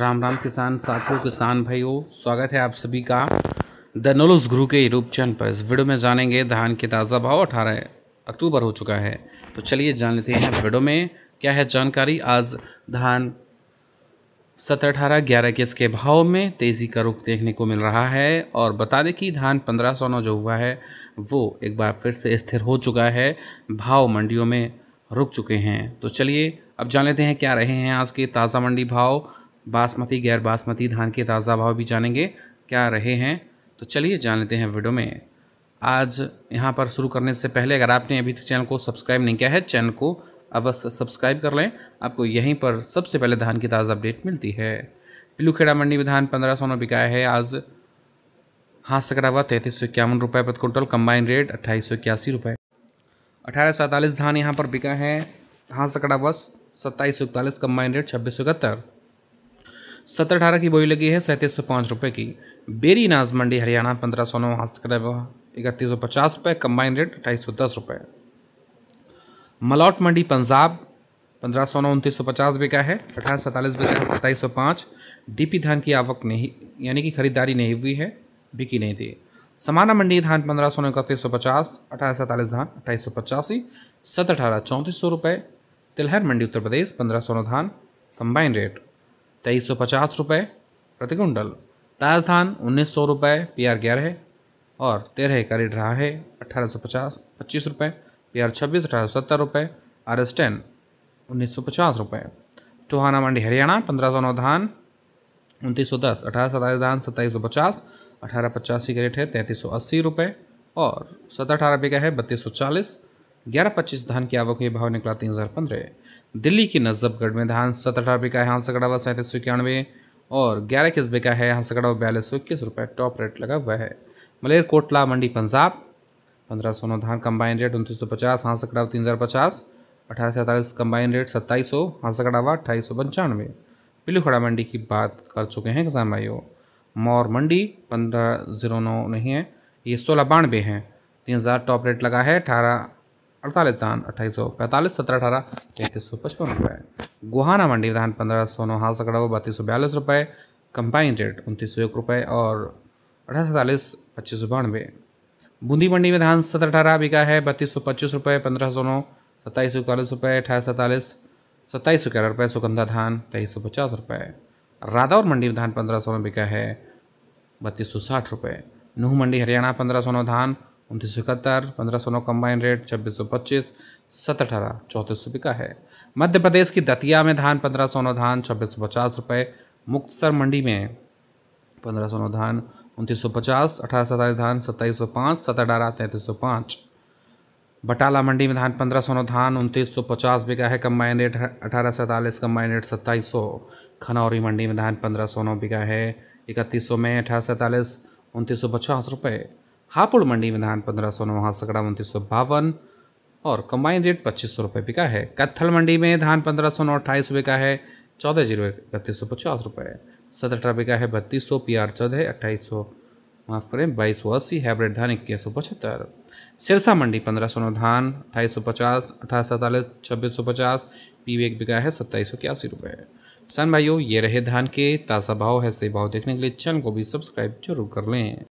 राम राम किसान साथियों किसान भाइयों स्वागत है आप सभी का द नोलोस गुरु के यूट्यूब चैनल पर इस वीडियो में जानेंगे धान के ताज़ा भाव अठारह अक्टूबर हो चुका है तो चलिए जान लेते हैं वीडियो में क्या है जानकारी आज धान सत्रह अठारह ग्यारह के इसके भाव में तेज़ी का रुख देखने को मिल रहा है और बता दें कि धान पंद्रह सौ नौ जो हुआ है वो एक बार फिर से स्थिर हो चुका है भाव मंडियों में रुक चुके हैं तो चलिए अब जान लेते हैं क्या रहे हैं आज के ताज़ा मंडी भाव बासमती गैर बासमती धान के ताज़ा भाव भी जानेंगे क्या रहे हैं तो चलिए जान लेते हैं वीडियो में आज यहाँ पर शुरू करने से पहले अगर आपने अभी तक चैनल को सब्सक्राइब नहीं किया है चैनल को अवश्य सब्सक्राइब कर लें आपको यहीं पर सबसे पहले धान की ताज़ा अपडेट मिलती है पिलूखेड़ा मंडी में धान पंद्रह सौ नौ बिकाया है आज हाथ सकड़ा हुआ तैंतीस सौ इक्यावन रुपये प्रति क्विंटल कम्बाइन रेट अट्ठाईस सौ इक्यासी रुपये अठारह सौ अड़तालीस धान यहाँ पर बिका है हाथ सकड़ा हुआ सत्ताईस सौ इकतालीस कम्बाइन रेट छब्बीस सौ इकहत्तर सत्रह अठारह की बोई लगी है सैंतीस सौ पाँच रुपये की बेरी नाज मंडी हरियाणा पंद्रह सौ नौ हास्कर इकतीस सौ पचास रुपये कम्बाइन रेट अट्ठाईस सौ दस रुपये मलौट मंडी पंजाब पंद्रह सौ नौ उनतीस सौ पचास बिका है अठारह सैंतालीस बिका है सत्ताईस सौ पाँच डी पी धान की आवक नहीं यानी कि खरीदारी नहीं हुई है बिकी नहीं थी समाना मंडी धान पंद्रह सौ इकतीस सौ पचास अठारह सैंतालीस धान अट्ठाईस सौ पचासी सत अठारह चौंतीस सौ रुपये तिलहर मंडी उत्तर प्रदेश पंद्रह सौ धान कंबाइन रेट तेईस सौ पचास रुपये प्रति कुंटल राजस्थान उन्नीस सौ रुपये पी आर ग्यारह और तेरह का रेट रहा है अट्ठारह सौ पचास पच्चीस रुपये पी आर छब्बीस अठारह सौ सत्तर रुपये आर एस टेन उन्नीस सौ पचास रुपये टोहाना मंडी हरियाणा पंद्रह सौ नौ धान उनतीस सौ दस अठारह सताईस धान सत्ताईस सौ पचास अठारह पचासी का रेट है तैंतीस सौ अस्सी रुपये और सत्रह अठारह का है बत्तीस सौ चालीस ग्यारह पच्चीस धान की आवक हुई भाव निकला तीन हज़ार पंद्रह दिल्ली की नजबगढ़ में धान सत्रह अठारह का है यहाँ से कटा हुआ सैंतीस सौ इक्यानवे और ग्यारह किस्बे का है यहाँ से कटा हुआ बयालीस सौ इक्कीस रुपये टॉप रेट लगा हुआ है मलेरकोटला मंडी पंजाब पंद्रह सौ नौ धान कंबाइन रेट उनतीस सौ पचास हाँ से कटा हुआ तीन हज़ार पचास अठारह सैंतालीस कंबाइन रेट सत्ताईस सौ हाँ से कटा हुआ अट्ठाईस सौ पंचानवे पिलूखड़ा मंडी की बात कर चुके हैं एग्जाम भाइयों मौर मंडी पंद्रह जीरो नौ नहीं है ये सोलह बानवे हैं तीन हज़ार टॉप रेट लगा है अठारह अड़तालीस धान अट्ठाईस सौ पैंतालीस सत्रह अठारह तैंतीस सौ पचपन रुपये गुहाना मंडी में धान पंद्रह सौ नौ हाल सकड़ा बत्तीस सौ बयालीस रुपये कंबाइन रेट उनतीस सौ एक रुपये और अठारह सैंतालीस पच्चीस सौ बानवे बूंदी मंडी में धान सत्रह अठारह बिका है बत्तीस सौ पच्चीस रुपये पंद्रह सौ नौ सत्ताईस सौ इकतालीस रुपये अठारह सैंतालीस सत्ताईस सौ ग्यारह रुपये सुगंधा धान तेईस सौ पचास रुपये राधौर मंडी में धान पंद्रह सौ नौ बिका है बत्तीस सौ साठ रुपये नूह मंडी हरियाणा पंद्रह सौ नौ धान उनतीस सौ इकहत्तर पंद्रह सौ नौ कम्बाइन रेट छब्बीस सौ पच्चीस सत अठारह चौंतीस सौ बिका है मध्य प्रदेश की दतिया में धान पंद्रह सौ नौ धान छब्बीस सौ पचास रुपये मुक्तसर मंडी में पंद्रह सौ नौ धान उनतीस सौ पचास अठारह सत्ताईस धान सत्ताईस सौ पाँच सत अठारह तैंतीस सौ पाँच बटाला मंडी में धान पंद्रह सौ नौ धान उनतीस सौ पचास बिका है कम्बाइन रेट अठारह सैंतालीस कम्बाइन रेट सत्ताईस सौ खनौरी मंडी में धान पंद्रह सौ नौ बिका है इकतीस सौ में अठारह सैंतालीस उनतीस सौ पचास रुपये हापुड़ मंडी में धान पंद्रह सौ नवहाल सकड़ा उनतीस सौ बावन और कंबाइन रेट पच्चीस सौ रुपये बिका है कत्थल मंडी में धान पंद्रह सौ नौ अट्ठाईस रुपये का है चौदह जीरो इकतीस सौ पचास रुपये सत्रह अठारह बिका है बत्तीस सौ पी आर चौदह अट्ठाईस सौ माफ़ करें बाईस सौ अस्सी हाइब्रिड धान इक्कीस सौ पचहत्तर सिरसा मंडी पंद्रह सौ नौ धान अट्ठाईस सौ पचास अठारह सैंतालीस छब्बीस सौ पचास पी वी एक बिका है सत्ताईस सौ इक्यासी रुपये किसान भाइयों ये रहे धान के ताज़ा भाव है सही भाव देखने के लिए चैनल को भी सब्सक्राइब जरूर कर लें